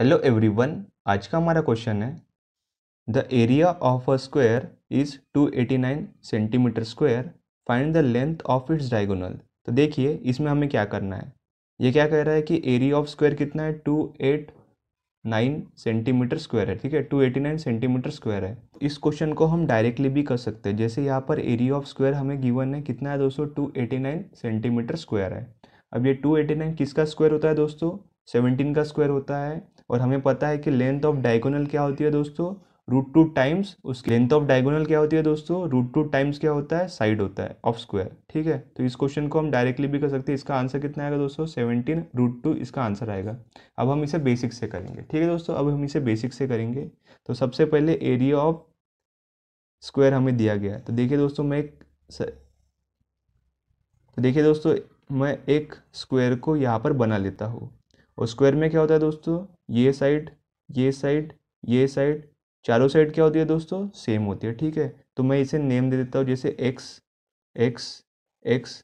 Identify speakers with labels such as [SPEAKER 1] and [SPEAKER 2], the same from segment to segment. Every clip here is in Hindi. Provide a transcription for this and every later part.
[SPEAKER 1] हेलो एवरीवन आज का हमारा क्वेश्चन है the area of a square is 289 centimetre square find the length of its diagonal तो देखिए इसमें हमें क्या करना है ये क्या कह रहा है कि एरिया ऑफ स्क्वायर कितना है 289 सेंटीमीटर स्क्वायर है ठीक है 289 सेंटीमीटर स्क्वायर है इस क्वेश्चन को हम डायरेक्टली भी कर सकते हैं जैसे यहाँ पर एरिया ऑफ स्क्वायर हमें गिवन है कितना है दोस्तों 289 सेंटीमीटर स्क्वायर है अब ये 289 किसका स्क्वायर होता है दोस्तों 17 का स्क्वायर होता है और हमें पता है कि लेंथ ऑफ डायगोनल क्या होती है दोस्तों रूट टू टाइम्स उस लेंथ ऑफ डायगोनल क्या होती है दोस्तों रूट टू टाइम्स क्या होता है साइड होता है ऑफ स्क्वायर ठीक है तो इस क्वेश्चन को हम डायरेक्टली भी कर सकते हैं इसका आंसर कितना आएगा दोस्तों सेवनटीन रूट टू इसका आंसर आएगा अब हम इसे बेसिक से करेंगे ठीक है दोस्तों अब हम इसे बेसिक से करेंगे तो सबसे पहले एरिया ऑफ स्क्वायर हमें दिया गया है तो देखिए दोस्तों मैं एक तो देखिए दोस्तों मैं एक स्क्वायर को यहाँ पर बना लेता हूँ और स्क्वायर में क्या होता है दोस्तों ये साइड ये साइड ये साइड चारों साइड क्या होती है दोस्तों सेम होती है ठीक है तो मैं इसे नेम दे देता हूँ जैसे एक्स एक्स एक्स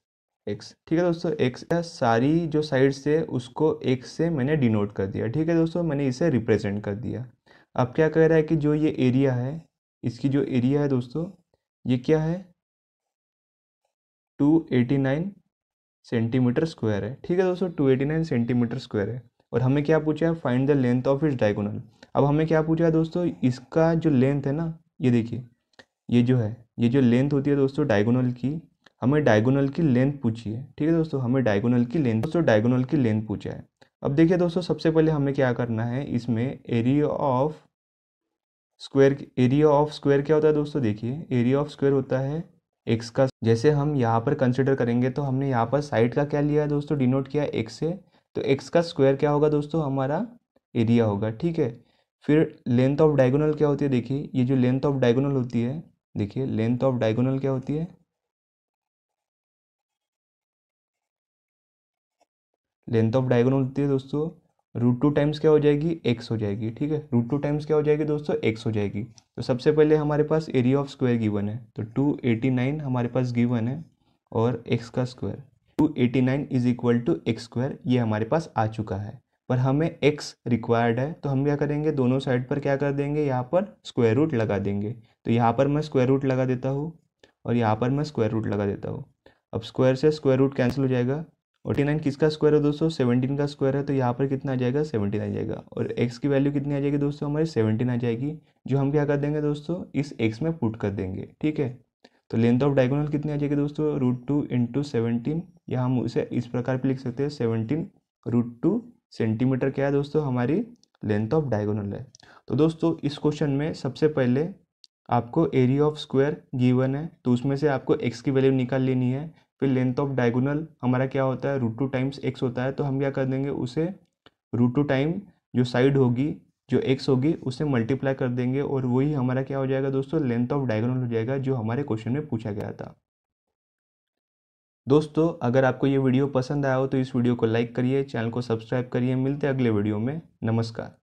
[SPEAKER 1] एक्स ठीक है दोस्तों एक्स सारी जो साइड्स से उसको एक्स से मैंने डिनोट कर दिया ठीक है दोस्तों मैंने इसे रिप्रेजेंट कर दिया अब क्या कह रहा है कि जो ये एरिया है इसकी जो एरिया है दोस्तों ये क्या है two eighty nine centimetre square है ठीक है दोस्तों two eighty nine centimetre square है और हमें क्या पूछा है find the length of its diagonal अब हमें क्या पूछा है दोस्तों इसका जो लेंथ है ना ये देखिए ये जो है ये जो लेंथ होती है दोस्तों डायगोनल की हमें डायगोनल की लेंथ पूछी है ठीक है दोस्तों हमें डायगोनल की लेंथ दोस्तों डायगोनल की लेंथ पूछा है अब देखिए दोस्तों सबसे पहले हमें क्या करना है इसमें area of square area of square क्या होता है दोस्तों देखिए एरिया ऑफ स्क्वायर होता है एक्स का जैसे हम यहाँ पर कंसिडर करेंगे तो हमने यहाँ पर साइड का क्या लिया है दोस्तों डिनोट किया एक्स से तो एक्स का स्क्वायर क्या होगा दोस्तों हमारा एरिया होगा ठीक है फिर लेंथ ऑफ डायगोनल क्या होती है देखिए ये जो लेंथ ऑफ डायगोनल होती है देखिए लेंथ ऑफ डायगोनल क्या होती है लेंथ ऑफ डायगोनल होती है दोस्तों रूट टू टाइम्स क्या हो जाएगी एक्स हो जाएगी ठीक है रूट टू टाइम्स क्या हो जाएगी दोस्तों एक्स हो जाएगी तो सबसे पहले हमारे पास एरिया ऑफ स्क्वायर गिवन है तो टू एटी नाइन हमारे पास गिवन है और एक्स का square two eighty nine is equal to x square ये हमारे पास आ चुका है पर हमें एक्स रिक्वायर्ड है तो हम क्या करेंगे दोनों साइड पर क्या कर देंगे यहाँ पर स्क्वायर रूट लगा देंगे तो यहाँ पर मैं स्क्वायर रूट लगा देता हूँ और यहाँ पर मैं स्क्वायर रूट लगा देता हूँ अब स्क्वायर से स्क्वायर रूट कैंसिल हो जाएगा फोर्टी नाइन किसका स्क्वायर है दोस्तों सेवनटीन का स्क्वायर है तो यहाँ पर कितना आ जाएगा सेवनटीन आ जाएगा और एक्स की वैल्यू कितनी आ जाएगी दोस्तों हमारी सेवनटीन आ जाएगी जो हम क्या कर देंगे दोस्तों इस एक्स में पुट कर देंगे ठीक है तो लेंथ ऑफ डायगोनल कितनी आ जाएगी दोस्तों रूट टू इंटू सेवनटीन या हम उसे इस प्रकार भी लिख सकते हैं सेवनटीन रूट टू सेंटीमीटर क्या है दोस्तों हमारी लेंथ ऑफ डायगोनल है तो दोस्तों इस क्वेश्चन में सबसे पहले आपको एरिया ऑफ स्क्वायर गिवन है तो उसमें से आपको एक्स की वैल्यू निकाल लेनी है फिर लेंथ ऑफ डायगोनल हमारा क्या होता है रूट टू टाइम्स एक्स होता है तो हम क्या कर देंगे उसे रूट टू टाइम जो साइड होगी जो एक्स होगी उसे मल्टीप्लाई कर देंगे और वही हमारा क्या हो जाएगा दोस्तों लेंथ ऑफ डायगोनल हो जाएगा जो हमारे क्वेश्चन में पूछा गया था दोस्तों अगर आपको ये वीडियो पसंद आया हो तो इस वीडियो को लाइक करिए चैनल को सब्सक्राइब करिए मिलते हैं अगले वीडियो में नमस्कार